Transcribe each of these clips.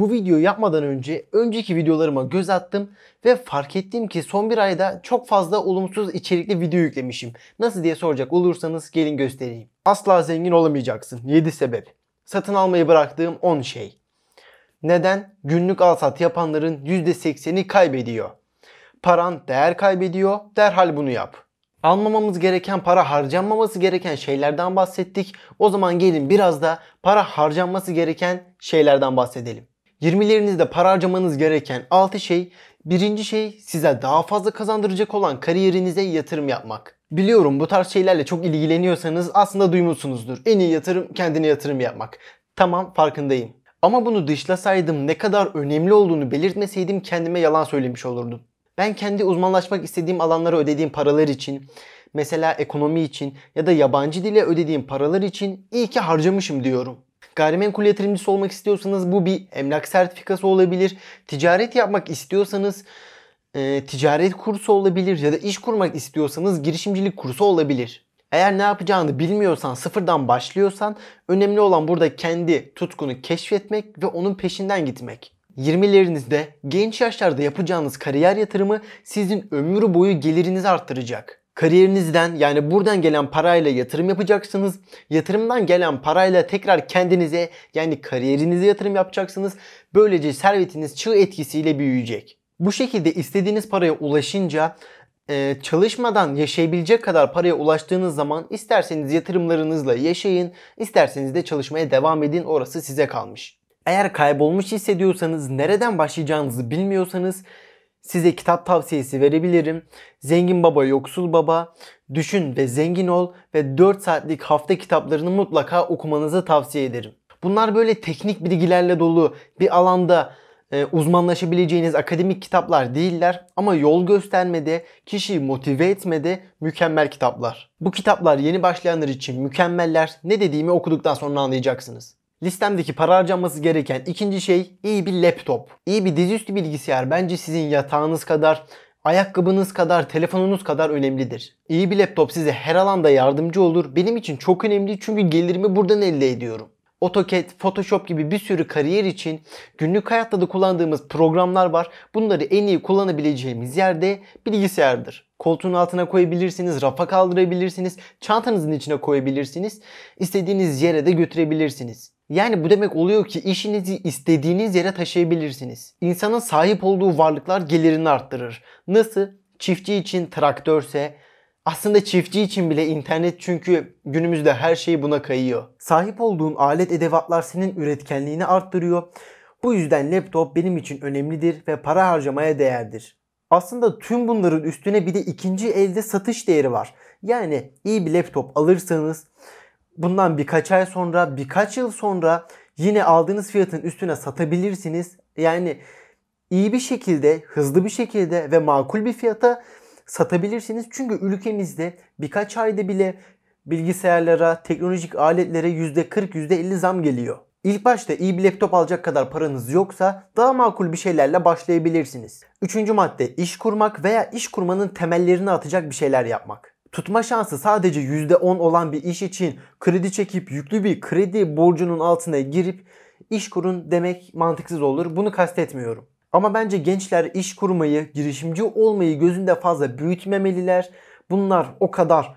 Bu videoyu yapmadan önce önceki videolarıma göz attım ve fark ettim ki son bir ayda çok fazla olumsuz içerikli video yüklemişim. Nasıl diye soracak olursanız gelin göstereyim. Asla zengin olamayacaksın. 7 sebep. Satın almayı bıraktığım 10 şey. Neden? Günlük alsat yapanların %80'i kaybediyor. Paran değer kaybediyor. Derhal bunu yap. Almamamız gereken para harcanmaması gereken şeylerden bahsettik. O zaman gelin biraz da para harcanması gereken şeylerden bahsedelim. 20'lerinizde para harcamanız gereken 6 şey Birinci şey size daha fazla kazandıracak olan kariyerinize yatırım yapmak. Biliyorum bu tarz şeylerle çok ilgileniyorsanız aslında duymuşsunuzdur. En iyi yatırım kendine yatırım yapmak. Tamam farkındayım. Ama bunu dışlasaydım ne kadar önemli olduğunu belirtmeseydim kendime yalan söylemiş olurdum. Ben kendi uzmanlaşmak istediğim alanlara ödediğim paralar için, mesela ekonomi için ya da yabancı dile ödediğim paralar için iyi ki harcamışım diyorum. Gayrimenkul yatırımcısı olmak istiyorsanız bu bir emlak sertifikası olabilir. Ticaret yapmak istiyorsanız e, ticaret kursu olabilir ya da iş kurmak istiyorsanız girişimcilik kursu olabilir. Eğer ne yapacağını bilmiyorsan, sıfırdan başlıyorsan önemli olan burada kendi tutkunu keşfetmek ve onun peşinden gitmek. 20'lerinizde genç yaşlarda yapacağınız kariyer yatırımı sizin ömür boyu gelirinizi arttıracak kariyerinizden yani buradan gelen parayla yatırım yapacaksınız. Yatırımdan gelen parayla tekrar kendinize yani kariyerinize yatırım yapacaksınız. Böylece servetiniz çığ etkisiyle büyüyecek. Bu şekilde istediğiniz paraya ulaşınca e, çalışmadan yaşayabilecek kadar paraya ulaştığınız zaman isterseniz yatırımlarınızla yaşayın, isterseniz de çalışmaya devam edin. Orası size kalmış. Eğer kaybolmuş hissediyorsanız, nereden başlayacağınızı bilmiyorsanız Size kitap tavsiyesi verebilirim. Zengin Baba Yoksul Baba, Düşün ve Zengin Ol ve 4 saatlik hafta kitaplarını mutlaka okumanızı tavsiye ederim. Bunlar böyle teknik bilgilerle dolu bir alanda e, uzmanlaşabileceğiniz akademik kitaplar değiller ama yol göstermede, kişiyi motive etmede mükemmel kitaplar. Bu kitaplar yeni başlayanlar için mükemmeller. Ne dediğimi okuduktan sonra anlayacaksınız. Listemdeki para harcanması gereken ikinci şey iyi bir laptop. İyi bir dizüstü bilgisayar bence sizin yatağınız kadar ayakkabınız kadar, telefonunuz kadar önemlidir. İyi bir laptop size her alanda yardımcı olur. Benim için çok önemli çünkü gelirimi buradan elde ediyorum. AutoCAD, Photoshop gibi bir sürü kariyer için günlük hayatta da kullandığımız programlar var. Bunları en iyi kullanabileceğimiz yerde bilgisayardır. Koltuğun altına koyabilirsiniz, rafa kaldırabilirsiniz, çantanızın içine koyabilirsiniz, istediğiniz yere de götürebilirsiniz. Yani bu demek oluyor ki işinizi istediğiniz yere taşıyabilirsiniz. İnsanın sahip olduğu varlıklar gelirini arttırır. Nasıl? Çiftçi için traktörse, aslında çiftçi için bile internet çünkü günümüzde her şey buna kayıyor. Sahip olduğun alet edevatlar senin üretkenliğini arttırıyor. Bu yüzden laptop benim için önemlidir ve para harcamaya değerdir. Aslında tüm bunların üstüne bir de ikinci elde satış değeri var. Yani iyi bir laptop alırsanız bundan birkaç ay sonra, birkaç yıl sonra yine aldığınız fiyatın üstüne satabilirsiniz. Yani iyi bir şekilde, hızlı bir şekilde ve makul bir fiyata satabilirsiniz. Çünkü ülkemizde birkaç ayda bile bilgisayarlara, teknolojik aletlere %40, %50 zam geliyor. İlk başta iyi bir laptop alacak kadar paranız yoksa daha makul bir şeylerle başlayabilirsiniz. Üçüncü madde iş kurmak veya iş kurmanın temellerini atacak bir şeyler yapmak tutma şansı sadece %10 olan bir iş için kredi çekip yüklü bir kredi borcunun altına girip iş kurun demek mantıksız olur. Bunu kastetmiyorum. Ama bence gençler iş kurmayı, girişimci olmayı gözünde fazla büyütmemeliler. Bunlar o kadar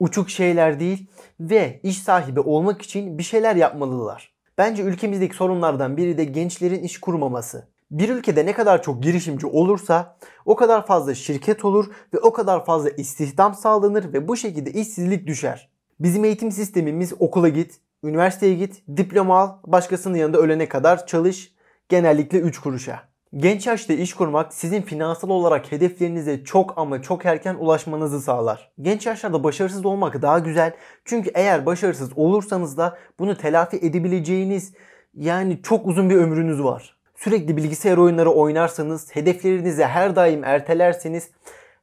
uçuk şeyler değil ve iş sahibi olmak için bir şeyler yapmalılar. Bence ülkemizdeki sorunlardan biri de gençlerin iş kurmaması. Bir ülkede ne kadar çok girişimci olursa o kadar fazla şirket olur ve o kadar fazla istihdam sağlanır ve bu şekilde işsizlik düşer. Bizim eğitim sistemimiz okula git, üniversiteye git, diploma al, başkasının yanında ölene kadar çalış, genellikle 3 kuruşa. Genç yaşta iş kurmak sizin finansal olarak hedeflerinize çok ama çok erken ulaşmanızı sağlar. Genç yaşlarda başarısız olmak daha güzel. Çünkü eğer başarısız olursanız da bunu telafi edebileceğiniz yani çok uzun bir ömrünüz var sürekli bilgisayar oyunları oynarsanız, hedeflerinizi her daim ertelerseniz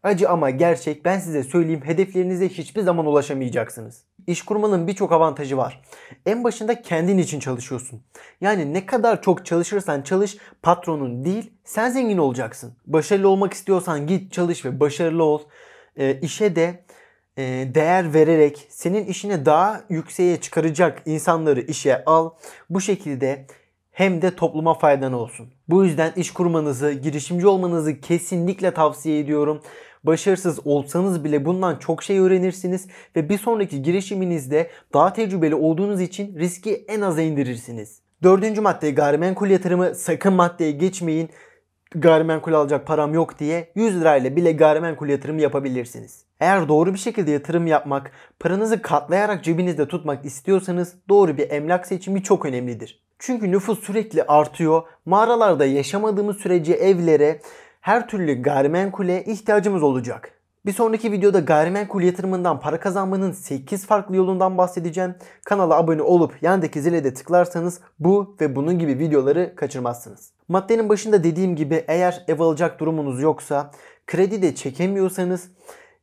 acı ama gerçek ben size söyleyeyim hedeflerinize hiçbir zaman ulaşamayacaksınız. İş kurmanın birçok avantajı var. En başında kendin için çalışıyorsun. Yani ne kadar çok çalışırsan çalış patronun değil sen zengin olacaksın. Başarılı olmak istiyorsan git çalış ve başarılı ol. E, işe de e, değer vererek senin işine daha yükseğe çıkaracak insanları işe al. Bu şekilde hem de topluma faydan olsun. Bu yüzden iş kurmanızı, girişimci olmanızı kesinlikle tavsiye ediyorum. Başarısız olsanız bile bundan çok şey öğrenirsiniz ve bir sonraki girişiminizde daha tecrübeli olduğunuz için riski en aza indirirsiniz. Dördüncü madde gayrimenkul yatırımı. Sakın maddeye geçmeyin gayrimenkul alacak param yok diye 100 lirayla bile gayrimenkul yatırımı yapabilirsiniz. Eğer doğru bir şekilde yatırım yapmak, paranızı katlayarak cebinizde tutmak istiyorsanız doğru bir emlak seçimi çok önemlidir. Çünkü nüfus sürekli artıyor. Mağaralarda yaşamadığımız sürece evlere, her türlü gayrimenkule ihtiyacımız olacak. Bir sonraki videoda gayrimenkul yatırımından para kazanmanın 8 farklı yolundan bahsedeceğim. Kanala abone olup yandaki zile de tıklarsanız bu ve bunun gibi videoları kaçırmazsınız. Maddenin başında dediğim gibi eğer ev alacak durumunuz yoksa, kredi de çekemiyorsanız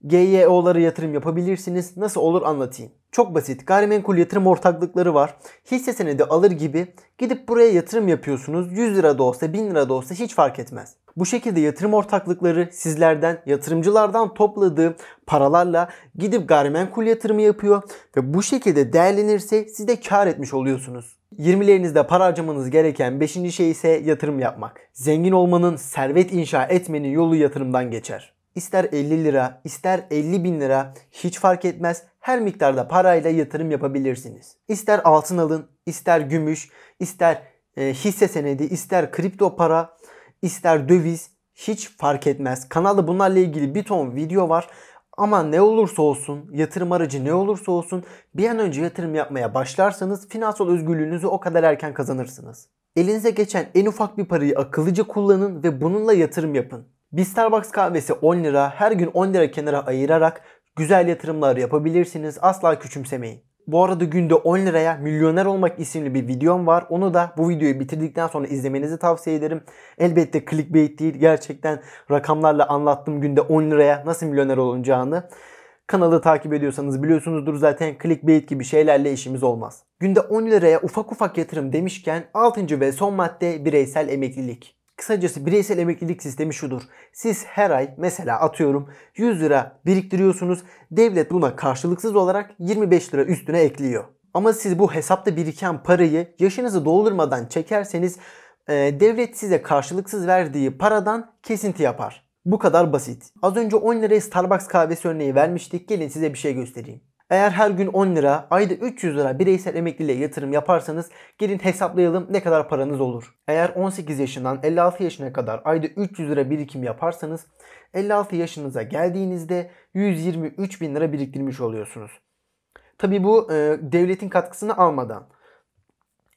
GYO'lara yatırım yapabilirsiniz. Nasıl olur anlatayım. Çok basit. Gayrimenkul yatırım ortaklıkları var. Hisse senedi alır gibi gidip buraya yatırım yapıyorsunuz. 100 lira da olsa 1000 lira da olsa hiç fark etmez. Bu şekilde yatırım ortaklıkları sizlerden, yatırımcılardan topladığı paralarla gidip gayrimenkul yatırımı yapıyor ve bu şekilde değerlenirse siz de kar etmiş oluyorsunuz. 20'lerinizde para harcamanız gereken 5. şey ise yatırım yapmak. Zengin olmanın, servet inşa etmenin yolu yatırımdan geçer. İster 50 lira, ister 50 bin lira hiç fark etmez her miktarda parayla yatırım yapabilirsiniz. İster altın alın, ister gümüş, ister e, hisse senedi, ister kripto para, ister döviz hiç fark etmez. Kanalda bunlarla ilgili bir ton video var. Ama ne olursa olsun, yatırım aracı ne olursa olsun bir an önce yatırım yapmaya başlarsanız finansal özgürlüğünüzü o kadar erken kazanırsınız. Elinize geçen en ufak bir parayı akıllıca kullanın ve bununla yatırım yapın. Bir Starbucks kahvesi 10 lira, her gün 10 lira kenara ayırarak Güzel yatırımlar yapabilirsiniz. Asla küçümsemeyin. Bu arada günde 10 liraya milyoner olmak isimli bir videom var. Onu da bu videoyu bitirdikten sonra izlemenizi tavsiye ederim. Elbette clickbait değil. Gerçekten rakamlarla anlattım günde 10 liraya nasıl milyoner olunacağını. Kanalı takip ediyorsanız biliyorsunuzdur zaten clickbait gibi şeylerle işimiz olmaz. Günde 10 liraya ufak ufak yatırım demişken 6. ve son madde bireysel emeklilik. Kısacası bireysel emeklilik sistemi şudur. Siz her ay mesela atıyorum 100 lira biriktiriyorsunuz. Devlet buna karşılıksız olarak 25 lira üstüne ekliyor. Ama siz bu hesapta biriken parayı yaşınızı doldurmadan çekerseniz e, devlet size karşılıksız verdiği paradan kesinti yapar. Bu kadar basit. Az önce 10 liraya Starbucks kahvesi örneği vermiştik. Gelin size bir şey göstereyim. Eğer her gün 10 lira, ayda 300 lira bireysel emekliliğe yatırım yaparsanız gelin hesaplayalım ne kadar paranız olur. Eğer 18 yaşından 56 yaşına kadar ayda 300 lira birikim yaparsanız 56 yaşınıza geldiğinizde 123 bin lira biriktirmiş oluyorsunuz. Tabi bu e, devletin katkısını almadan.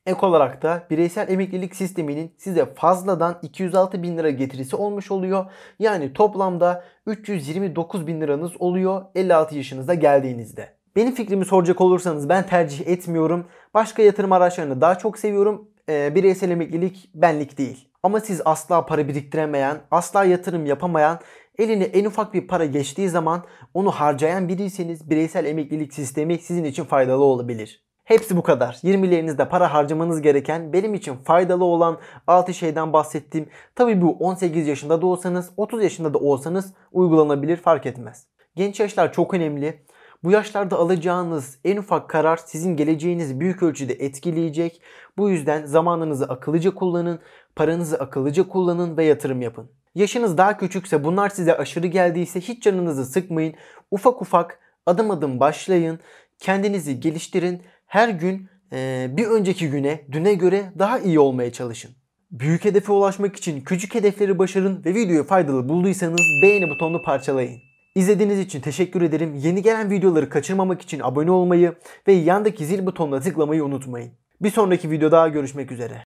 Ek olarak da bireysel emeklilik sisteminin size fazladan 206 bin lira getirisi olmuş oluyor. Yani toplamda 329 bin liranız oluyor 56 yaşınıza geldiğinizde. Benim fikrimi soracak olursanız ben tercih etmiyorum. Başka yatırım araçlarını daha çok seviyorum. E, bireysel emeklilik benlik değil. Ama siz asla para biriktiremeyen, asla yatırım yapamayan, eline en ufak bir para geçtiği zaman onu harcayan biriyseniz bireysel emeklilik sistemi sizin için faydalı olabilir. Hepsi bu kadar. 20'lerinizde para harcamanız gereken, benim için faydalı olan 6 şeyden bahsettiğim. Tabii bu 18 yaşında da olsanız, 30 yaşında da olsanız uygulanabilir fark etmez. Genç yaşlar çok önemli. Bu yaşlarda alacağınız en ufak karar sizin geleceğinizi büyük ölçüde etkileyecek. Bu yüzden zamanınızı akıllıca kullanın, paranızı akıllıca kullanın ve yatırım yapın. Yaşınız daha küçükse bunlar size aşırı geldiyse hiç canınızı sıkmayın. Ufak ufak adım adım başlayın. Kendinizi geliştirin. Her gün e, bir önceki güne, düne göre daha iyi olmaya çalışın. Büyük hedefe ulaşmak için küçük hedefleri başarın ve videoyu faydalı bulduysanız beğeni butonunu parçalayın. İzlediğiniz için teşekkür ederim. Yeni gelen videoları kaçırmamak için abone olmayı ve yandaki zil butonuna tıklamayı unutmayın. Bir sonraki videoda görüşmek üzere.